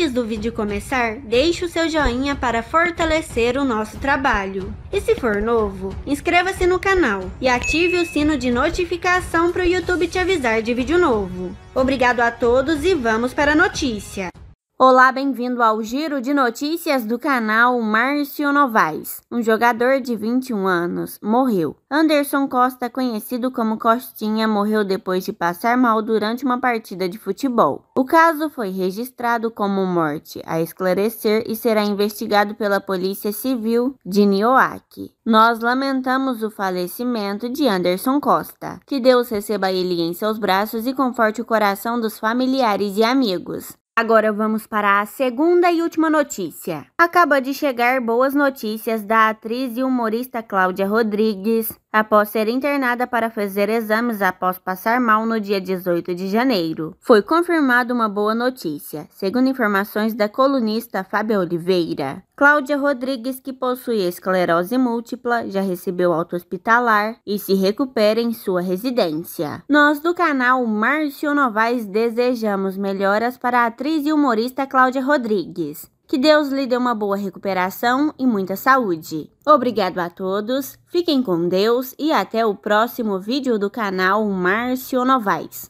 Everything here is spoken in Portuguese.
Antes do vídeo começar, deixe o seu joinha para fortalecer o nosso trabalho. E se for novo, inscreva-se no canal e ative o sino de notificação para o YouTube te avisar de vídeo novo. Obrigado a todos e vamos para a notícia. Olá, bem-vindo ao giro de notícias do canal Márcio Novaes. Um jogador de 21 anos morreu. Anderson Costa, conhecido como Costinha, morreu depois de passar mal durante uma partida de futebol. O caso foi registrado como morte a esclarecer e será investigado pela Polícia Civil de Nioaque. Nós lamentamos o falecimento de Anderson Costa. Que Deus receba ele em seus braços e conforte o coração dos familiares e amigos. Agora vamos para a segunda e última notícia. Acaba de chegar boas notícias da atriz e humorista Cláudia Rodrigues após ser internada para fazer exames após passar mal no dia 18 de janeiro. Foi confirmada uma boa notícia, segundo informações da colunista Fábio Oliveira. Cláudia Rodrigues, que possui esclerose múltipla, já recebeu alta hospitalar e se recupera em sua residência. Nós do canal Márcio Novaes desejamos melhoras para a atriz e humorista Cláudia Rodrigues. Que Deus lhe dê uma boa recuperação e muita saúde. Obrigado a todos, fiquem com Deus e até o próximo vídeo do canal Márcio Novaes.